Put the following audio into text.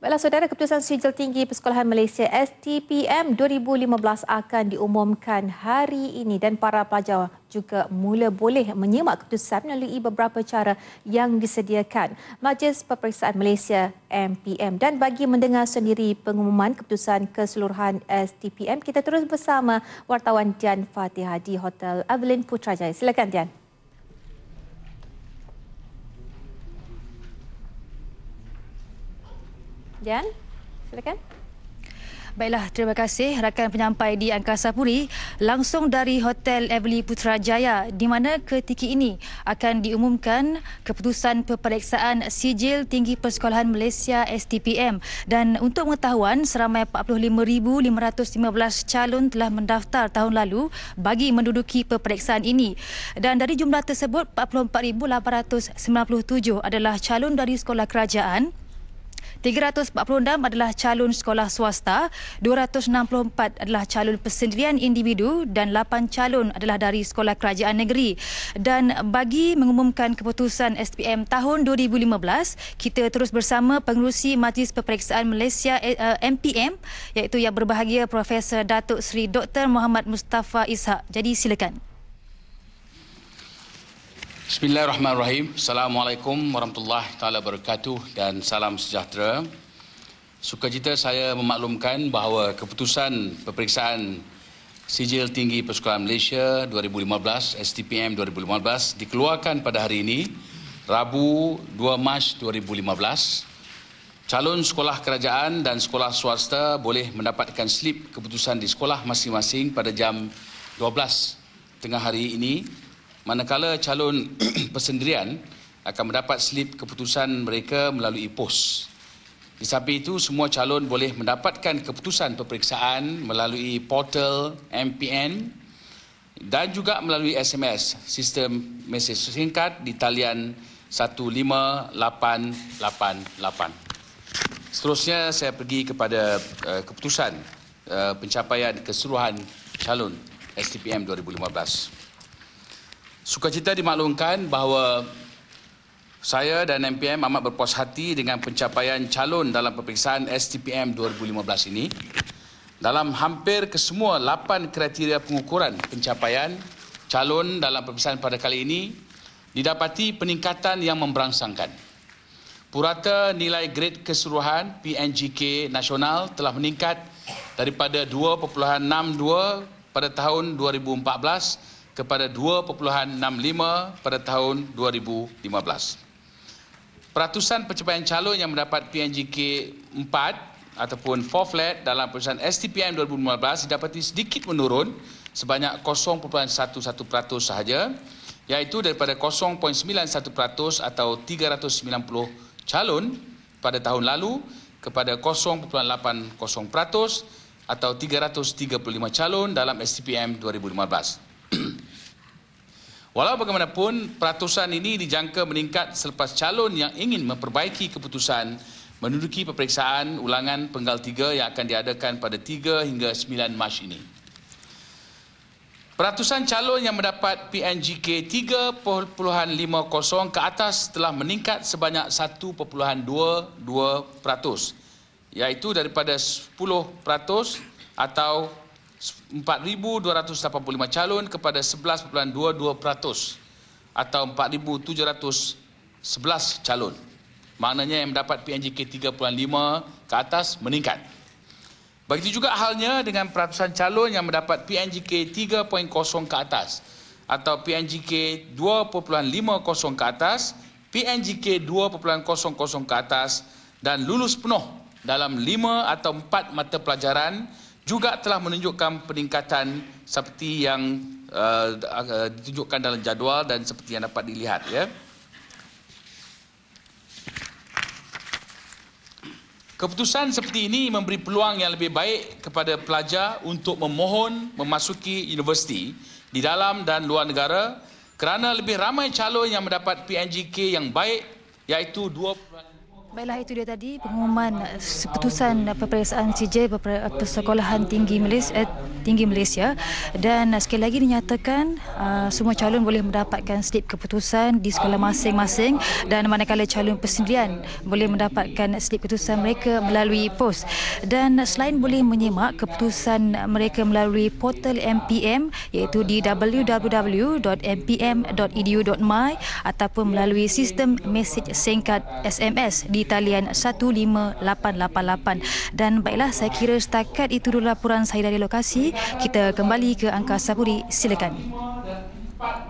Baiklah saudara, keputusan sijil tinggi Persekolahan Malaysia STPM 2015 akan diumumkan hari ini dan para pelajar juga mula boleh menyimak keputusan melalui beberapa cara yang disediakan Majlis Peperiksaan Malaysia MPM. Dan bagi mendengar sendiri pengumuman keputusan keseluruhan STPM, kita terus bersama wartawan Dian Fatihah di Hotel Evelyn Putrajaya. Silakan Dian. Jan, silakan. Baiklah, terima kasih rakan penyampai di Angkasa Puri langsung dari Hotel Everly Putrajaya di mana ketika ini akan diumumkan keputusan peperiksaan sijil tinggi persekolahan Malaysia STPM dan untuk pengetahuan seramai 45,515 calon telah mendaftar tahun lalu bagi menduduki peperiksaan ini dan dari jumlah tersebut 44,897 adalah calon dari sekolah kerajaan 346 adalah calon sekolah swasta, 264 adalah calon persendirian individu dan 8 calon adalah dari sekolah kerajaan negeri. Dan bagi mengumumkan keputusan SPM tahun 2015, kita terus bersama pengurusi Majlis Peperiksaan Malaysia MPM eh, eh, iaitu yang berbahagia Profesor Datuk Seri Dr. Muhammad Mustafa Ishak. Jadi silakan. Bismillahirrahmanirrahim. Assalamualaikum warahmatullahi taala wabarakatuh dan salam sejahtera. Sukacita saya memaklumkan bahawa keputusan peperiksaan Sijil Tinggi Persekolahan Malaysia 2015 STPM 2015 dikeluarkan pada hari ini Rabu 2 Mac 2015. Calon sekolah kerajaan dan sekolah swasta boleh mendapatkan slip keputusan di sekolah masing-masing pada jam 12 tengah hari ini manakala calon persendirian akan mendapat slip keputusan mereka melalui pos. Di samping itu, semua calon boleh mendapatkan keputusan peperiksaan melalui portal MPN dan juga melalui SMS, sistem mesej singkat di talian 15888. Seterusnya, saya pergi kepada uh, keputusan uh, pencapaian keseluruhan calon STPM 2015. Sukacita dimaklumkan bahawa saya dan MPM amat berpuas hati dengan pencapaian calon dalam peperiksaan STPM 2015 ini. Dalam hampir kesemua 8 kriteria pengukuran pencapaian calon dalam peperiksaan pada kali ini didapati peningkatan yang memberangsangkan. Purata nilai grade keseluruhan PNGK nasional telah meningkat daripada 2.62 pada tahun 2014 kepada 2.65 pada tahun 2015. Peratusan pencapaian calon yang mendapat PNGK 4 ataupun 4 flat dalam perusahaan STPM 2015 didapati sedikit menurun sebanyak 0.11% sahaja iaitu daripada 0.91% atau 390 calon pada tahun lalu kepada 0.80% atau 335 calon dalam STPM 2015. Walau bagaimanapun, peratusan ini dijangka meningkat selepas calon yang ingin memperbaiki keputusan menduduki peperiksaan ulangan penggal 3 yang akan diadakan pada 3 hingga 9 Mac ini. Peratusan calon yang mendapat PNGK 3.50 ke atas telah meningkat sebanyak 1.22% iaitu daripada 10% atau 4,285 calon kepada 11.22% atau 4,711 calon. Maknanya yang mendapat PNJK 3.5 ke atas meningkat. Begitu juga halnya dengan peratusan calon yang mendapat PNJK 3.0 ke atas atau PNJK 2.50 ke atas, PNJK 2.00 ke atas dan lulus penuh dalam 5 atau 4 mata pelajaran juga telah menunjukkan peningkatan seperti yang uh, uh, ditunjukkan dalam jadual dan seperti yang dapat dilihat ya. Keputusan seperti ini memberi peluang yang lebih baik kepada pelajar untuk memohon memasuki universiti di dalam dan luar negara kerana lebih ramai calon yang mendapat PNGK yang baik iaitu Baiklah itu dia tadi pengumuman eh, keputusan eh, peperiksaan CJ eh, Persekolahan Tinggi Malaysia eh, Tinggi Malaysia dan sekali lagi dinyatakan uh, semua calon boleh mendapatkan slip keputusan di sekolah masing-masing dan manakala calon persendirian boleh mendapatkan slip keputusan mereka melalui pos dan selain boleh menyemak keputusan mereka melalui portal MPM iaitu di www.mpm.edu.my ataupun melalui sistem mesej singkat SMS di di talian 15888. Dan baiklah, saya kira setakat itu dulu laporan saya dari lokasi. Kita kembali ke angkasa puri. Silakan.